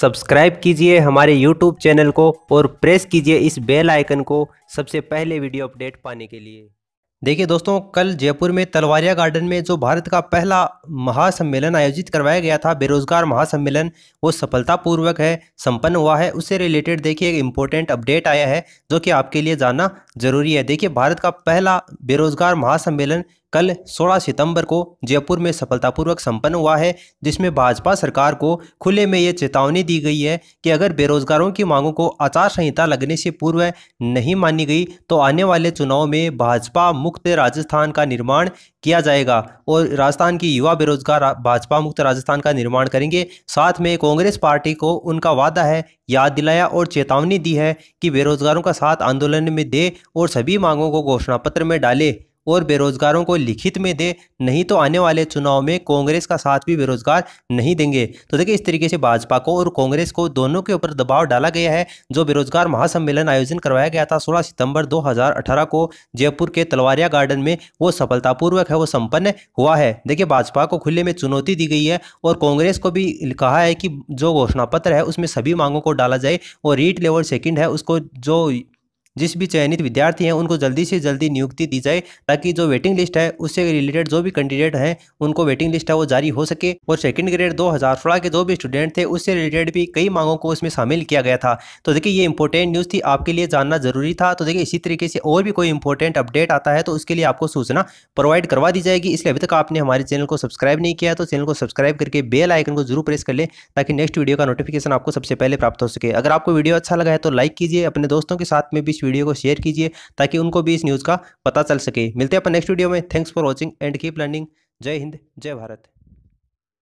subscribe कीजिए हमारे YouTube channel को और प्रेस कीजिए इस बेल आइकन को सबसे पहले वीडियो अपडेट पाने के लिए देखिए दोस्तों कल जयपुर में तलवारिया गार्डन में जो भारत का पहला महासम्मेलन आयोजित करवाया गया था बेरोजगार महासम्मेलन वो सफलतापूर्वक है संपन्न हुआ है उससे रिलेटेड देखिए एक इम्पोर्टेंट अपडेट आया है जो कि आपके लिए जानना जरूरी है देखिए भारत का पहला बेरोजगार महासम्मेलन कल 16 सितंबर को जयपुर में सफलतापूर्वक संपन्न हुआ है जिसमें भाजपा सरकार को खुले में ये चेतावनी दी गई है कि अगर बेरोजगारों की मांगों को आचार संहिता लगने से पूर्व नहीं मानी गई तो आने वाले चुनाव में भाजपा मुक्त राजस्थान का निर्माण किया जाएगा और राजस्थान की युवा बेरोजगार भाजपा मुक्त राजस्थान का निर्माण करेंगे साथ में कांग्रेस पार्टी को उनका वादा है याद दिलाया और चेतावनी दी है कि बेरोजगारों का साथ आंदोलन में दे और सभी मांगों को घोषणा पत्र में डाले और बेरोजगारों को लिखित में दे नहीं तो आने वाले चुनाव में कांग्रेस का साथ भी बेरोजगार नहीं देंगे तो देखिए इस तरीके से भाजपा को और कांग्रेस को दोनों के ऊपर दबाव डाला गया है जो बेरोजगार महासम्मेलन आयोजन करवाया गया था सोलह सितंबर दो को जयपुर के तलवारिया गार्डन में वो सफलतापूर्वक है वो संपन्न हुआ है देखिए भाजपा को खुले में चुनौती दी गई है और कांग्रेस को भी कहा है कि जो घोषणा पत्र है उसमें सभी मांगों को डाला जाए और रीट लेवल सेकेंड है उसको जो जिस भी चयनित विद्यार्थी हैं उनको जल्दी से जल्दी नियुक्ति दी जाए ताकि जो वेटिंग लिस्ट है उससे रिलेटेड जो भी कैंडिडेट हैं उनको वेटिंग लिस्ट है वो जारी हो सके और सेकंड ग्रेड दो हज़ार के जो भी स्टूडेंट थे उससे रिलेटेड भी कई मांगों को उसमें शामिल किया गया था तो देखिए ये इंपॉर्टेंट न्यूज़ थी आपके लिए जानना जरूरी था तो देखिए इसी तरीके से और भी कोई इंपॉर्टेंट अपडेट आता है तो उसके लिए आपको सूचना प्रोवाइड करवा दी जाएगी इसलिए अभी तक आपने हमारे चैनल को सब्सक्राइब नहीं किया तो चैनल को सब्सक्राइब करके बेल आइकन को जरूर प्रेस कर लें ताकि नेक्स्ट वीडियो का नोटिफिकेशन आपको सबसे पहले प्राप्त हो सके अगर आपको वीडियो अच्छा लगा है तो लाइक कीजिए अपने दोस्तों के साथ में भी वीडियो को शेयर कीजिए ताकि उनको भी इस न्यूज़ का पता चल सके मिलते हैं अपन नेक्स्ट वीडियो में thanks for watching and keep learning जय हिंद जय भारत